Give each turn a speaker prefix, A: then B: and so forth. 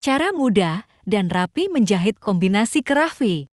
A: Cara mudah dan rapi menjahit kombinasi kerafi.